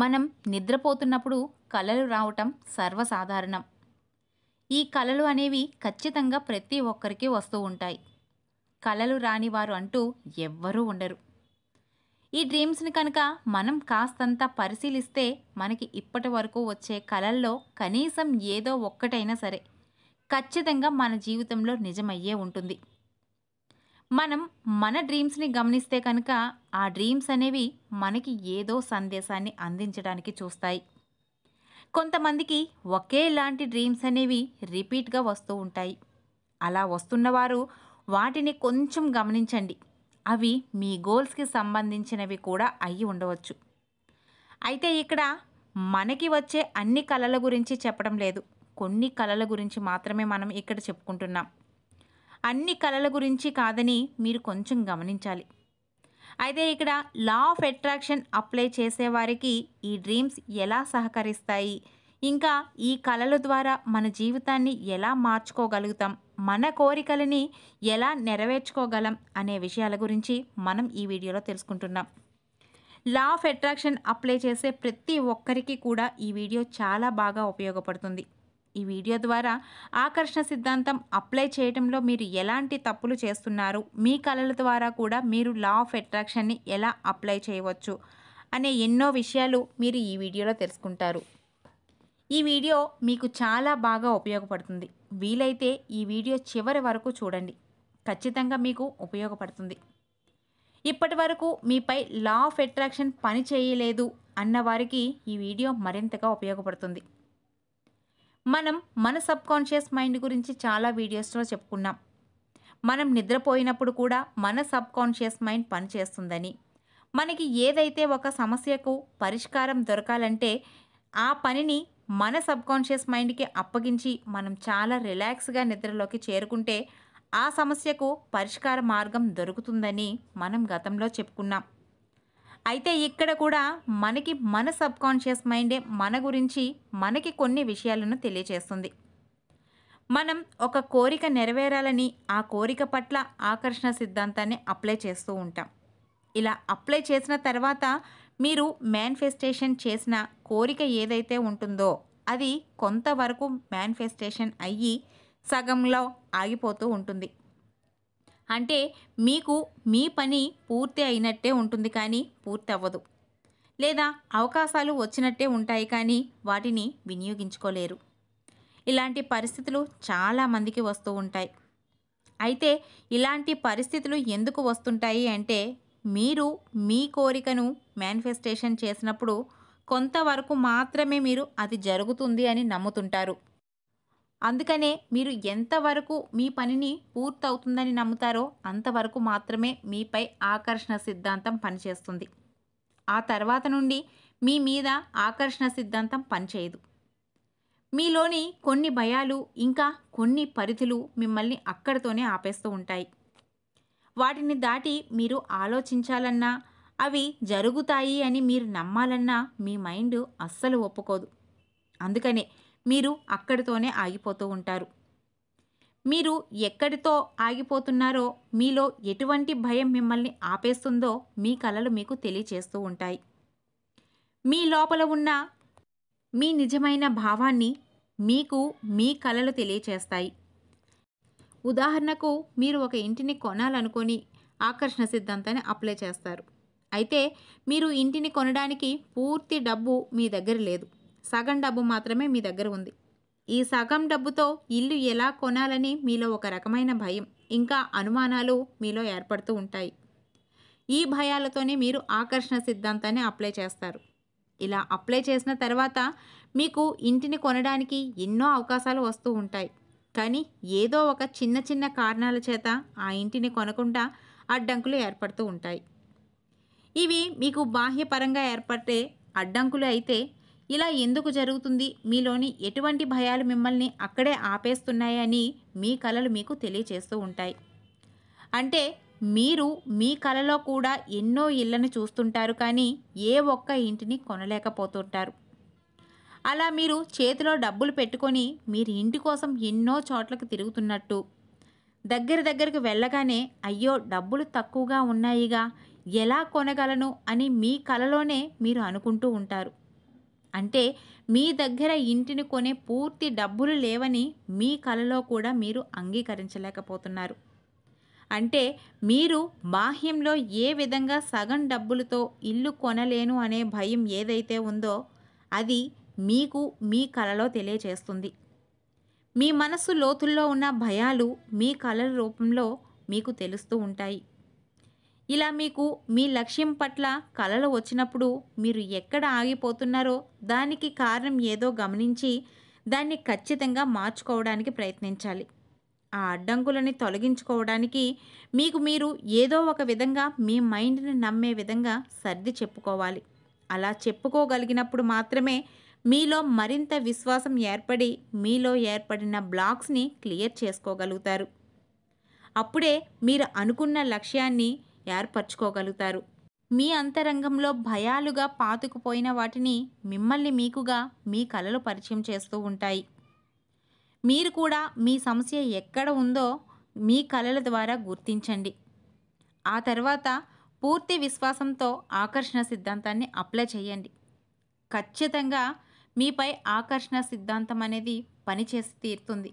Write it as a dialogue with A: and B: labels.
A: మనం నిద్రపోతున్నప్పుడు కలలు రావటం సర్వసాధారణం ఈ కలలు అనేవి ఖచ్చితంగా ప్రతి ఒక్కరికి వస్తూ ఉంటాయి కలలు రాని వారు అంటూ ఎవ్వరూ ఉండరు ఈ డ్రీమ్స్ని కనుక మనం కాస్తంత పరిశీలిస్తే మనకి ఇప్పటి వరకు వచ్చే కలల్లో కనీసం ఏదో ఒక్కటైనా సరే ఖచ్చితంగా మన జీవితంలో నిజమయ్యే ఉంటుంది మనం మన డ్రీమ్స్ని గమనిస్తే కనుక ఆ డ్రీమ్స్ అనేవి మనకి ఏదో సందేశాన్ని అందించడానికి చూస్తాయి కొంతమందికి ఒకేలాంటి డ్రీమ్స్ అనేవి రిపీట్గా వస్తూ ఉంటాయి అలా వస్తున్నవారు వాటిని కొంచెం గమనించండి అవి మీ గోల్స్కి సంబంధించినవి కూడా అయి ఉండవచ్చు అయితే ఇక్కడ మనకి వచ్చే అన్ని కళల గురించి చెప్పడం లేదు కొన్ని కళల గురించి మాత్రమే మనం ఇక్కడ చెప్పుకుంటున్నాం అన్ని కళల గురించి కాదని మీరు కొంచెం గమనించాలి అయితే ఇక్కడ లా ఆఫ్ అట్రాక్షన్ అప్లై చేసేవారికి ఈ డ్రీమ్స్ ఎలా సహకరిస్తాయి ఇంకా ఈ కళల ద్వారా మన జీవితాన్ని ఎలా మార్చుకోగలుగుతాం మన కోరికలని ఎలా నెరవేర్చుకోగలం అనే విషయాల గురించి మనం ఈ వీడియోలో తెలుసుకుంటున్నాం లా ఆఫ్ అట్రాక్షన్ అప్లై చేసే ప్రతి ఒక్కరికి కూడా ఈ వీడియో చాలా బాగా ఉపయోగపడుతుంది ఈ వీడియో ద్వారా ఆకర్షణ సిద్ధాంతం అప్లై చేయడంలో మీరు ఎలాంటి తప్పులు చేస్తున్నారు మీ కళల ద్వారా కూడా మీరు లా ఆఫ్ అట్రాక్షన్ని ఎలా అప్లై చేయవచ్చు అనే ఎన్నో విషయాలు మీరు ఈ వీడియోలో తెలుసుకుంటారు ఈ వీడియో మీకు చాలా బాగా ఉపయోగపడుతుంది వీలైతే ఈ వీడియో చివరి వరకు చూడండి ఖచ్చితంగా మీకు ఉపయోగపడుతుంది ఇప్పటి వరకు మీపై లా ఆఫ్ అట్రాక్షన్ పని చేయలేదు అన్నవారికి ఈ వీడియో మరింతగా ఉపయోగపడుతుంది మనం మన సబ్కాన్షియస్ మైండ్ గురించి చాలా వీడియోస్లో చెప్పుకున్నాం మనం నిద్రపోయినప్పుడు కూడా మన సబ్కాన్షియస్ మైండ్ పనిచేస్తుందని మనకి ఏదైతే ఒక సమస్యకు పరిష్కారం దొరకాలంటే ఆ పనిని మన సబ్కాన్షియస్ మైండ్కి అప్పగించి మనం చాలా రిలాక్స్గా నిద్రలోకి చేరుకుంటే ఆ సమస్యకు పరిష్కార మార్గం దొరుకుతుందని మనం గతంలో చెప్పుకున్నాం అయితే ఇక్కడ కూడా మనకి మన సబ్కాన్షియస్ మైండే మన గురించి మనకి కొన్ని విషయాలను తెలియచేస్తుంది మనం ఒక కోరిక నెరవేరాలని ఆ కోరిక పట్ల ఆకర్షణ సిద్ధాంతాన్ని అప్లై చేస్తూ ఉంటాం ఇలా అప్లై చేసిన తర్వాత మీరు మ్యానిఫెస్టేషన్ చేసిన కోరిక ఏదైతే ఉంటుందో అది కొంతవరకు మ్యానిఫెస్టేషన్ అయ్యి సగంలో ఆగిపోతూ ఉంటుంది అంటే మీకు మీ పని పూర్తి అయినట్టే ఉంటుంది కానీ పూర్తి అవ్వదు లేదా అవకాశాలు వచ్చినట్టే ఉంటాయి కానీ వాటిని వినియోగించుకోలేరు ఇలాంటి పరిస్థితులు చాలామందికి వస్తూ ఉంటాయి అయితే ఇలాంటి పరిస్థితులు ఎందుకు వస్తుంటాయి అంటే మీరు మీ కోరికను మేనిఫెస్టేషన్ చేసినప్పుడు కొంతవరకు మాత్రమే మీరు అది జరుగుతుంది అని నమ్ముతుంటారు అందుకనే మీరు ఎంతవరకు మీ పనిని పూర్తవుతుందని నమ్ముతారో అంతవరకు మాత్రమే మీపై ఆకర్షణ సిద్ధాంతం పనిచేస్తుంది ఆ తర్వాత నుండి మీ మీద ఆకర్షణ సిద్ధాంతం పనిచేయదు మీలోని కొన్ని భయాలు ఇంకా కొన్ని పరిధులు మిమ్మల్ని అక్కడితోనే ఆపేస్తూ ఉంటాయి వాటిని దాటి మీరు ఆలోచించాలన్నా అవి జరుగుతాయి అని మీరు నమ్మాలన్నా మీ మైండ్ అస్సలు ఒప్పుకోదు అందుకనే మీరు అక్కడితోనే ఆగిపోతూ ఉంటారు మీరు ఎక్కడితో ఆగిపోతున్నారో మీలో ఎటువంటి భయం మిమ్మల్ని ఆపేస్తుందో మీ కళలు మీకు తెలియచేస్తూ ఉంటాయి మీ లోపల ఉన్న మీ నిజమైన భావాన్ని మీకు మీ కళలు తెలియచేస్తాయి ఉదాహరణకు మీరు ఒక ఇంటిని కొనాలనుకొని ఆకర్షణ సిద్ధాంతాన్ని అప్లై చేస్తారు అయితే మీరు ఇంటిని కొనడానికి పూర్తి డబ్బు మీ దగ్గర లేదు సగం డబ్బు మాత్రమే మీ దగ్గర ఉంది ఈ సగం డబ్బుతో ఇల్లు ఎలా కొనాలని మీలో ఒక రకమైన భయం ఇంకా అనుమానాలు మీలో ఏర్పడుతూ ఉంటాయి ఈ భయాలతోనే మీరు ఆకర్షణ సిద్ధాంతాన్ని అప్లై చేస్తారు ఇలా అప్లై చేసిన తర్వాత మీకు ఇంటిని కొనడానికి ఎన్నో అవకాశాలు వస్తూ ఉంటాయి కానీ ఏదో ఒక చిన్న చిన్న కారణాల చేత ఆ ఇంటిని కొనకుండా అడ్డంకులు ఏర్పడుతూ ఉంటాయి ఇవి మీకు బాహ్యపరంగా ఏర్పడే అడ్డంకులు అయితే ఇలా ఎందుకు జరుగుతుంది మీలోని ఎటువంటి భయాలు మిమ్మల్ని అక్కడే ఆపేస్తున్నాయని మీ కళలు మీకు తెలియచేస్తూ ఉంటాయి అంటే మీరు మీ కళలో కూడా ఎన్నో ఇళ్లను చూస్తుంటారు కానీ ఏ ఒక్క ఇంటిని కొనలేకపోతుంటారు అలా మీరు చేతిలో డబ్బులు పెట్టుకొని మీరు ఇంటి కోసం ఎన్నో చోట్లకు తిరుగుతున్నట్టు దగ్గర దగ్గరకు వెళ్ళగానే అయ్యో డబ్బులు తక్కువగా ఉన్నాయిగా ఎలా కొనగలను అని మీ కలలోనే మీరు అనుకుంటూ ఉంటారు అంటే మీ దగ్గర ఇంటిని కొనే పూర్తి డబ్బులు లేవని మీ కలలో కూడా మీరు అంగీకరించలేకపోతున్నారు అంటే మీరు బాహ్యంలో ఏ విధంగా సగం డబ్బులతో ఇల్లు కొనలేను అనే భయం ఏదైతే ఉందో అది మీకు మీ కలలో తెలియచేస్తుంది మీ మనస్సు లోతుల్లో ఉన్న భయాలు మీ కళల రూపంలో మీకు తెలుస్తూ ఉంటాయి ఇలా మీకు మీ లక్ష్యం పట్ల కలలు వచ్చినప్పుడు మీరు ఎక్కడ ఆగిపోతున్నారో దానికి కారణం ఏదో గమనించి దాన్ని ఖచ్చితంగా మార్చుకోవడానికి ప్రయత్నించాలి ఆ అడ్డంకులని తొలగించుకోవడానికి మీకు మీరు ఏదో ఒక విధంగా మీ మైండ్ని నమ్మే విధంగా సర్ది చెప్పుకోవాలి అలా చెప్పుకోగలిగినప్పుడు మాత్రమే మీలో మరింత విశ్వాసం ఏర్పడి మీలో ఏర్పడిన బ్లాక్స్ని క్లియర్ చేసుకోగలుగుతారు అప్పుడే మీరు అనుకున్న లక్ష్యాన్ని ఏర్పరచుకోగలుగుతారు మీ అంతరంగంలో భయాలుగా పాతుకుపోయిన వాటిని మిమ్మల్ని మీకుగా మీ కళలు పరిచయం చేస్తూ ఉంటాయి మీరు కూడా మీ సమస్య ఎక్కడ ఉందో మీ కళల ద్వారా గుర్తించండి ఆ తర్వాత పూర్తి విశ్వాసంతో ఆకర్షణ సిద్ధాంతాన్ని అప్లై చేయండి ఖచ్చితంగా మీపై ఆకర్షణ సిద్ధాంతం అనేది పనిచేసి తీరుతుంది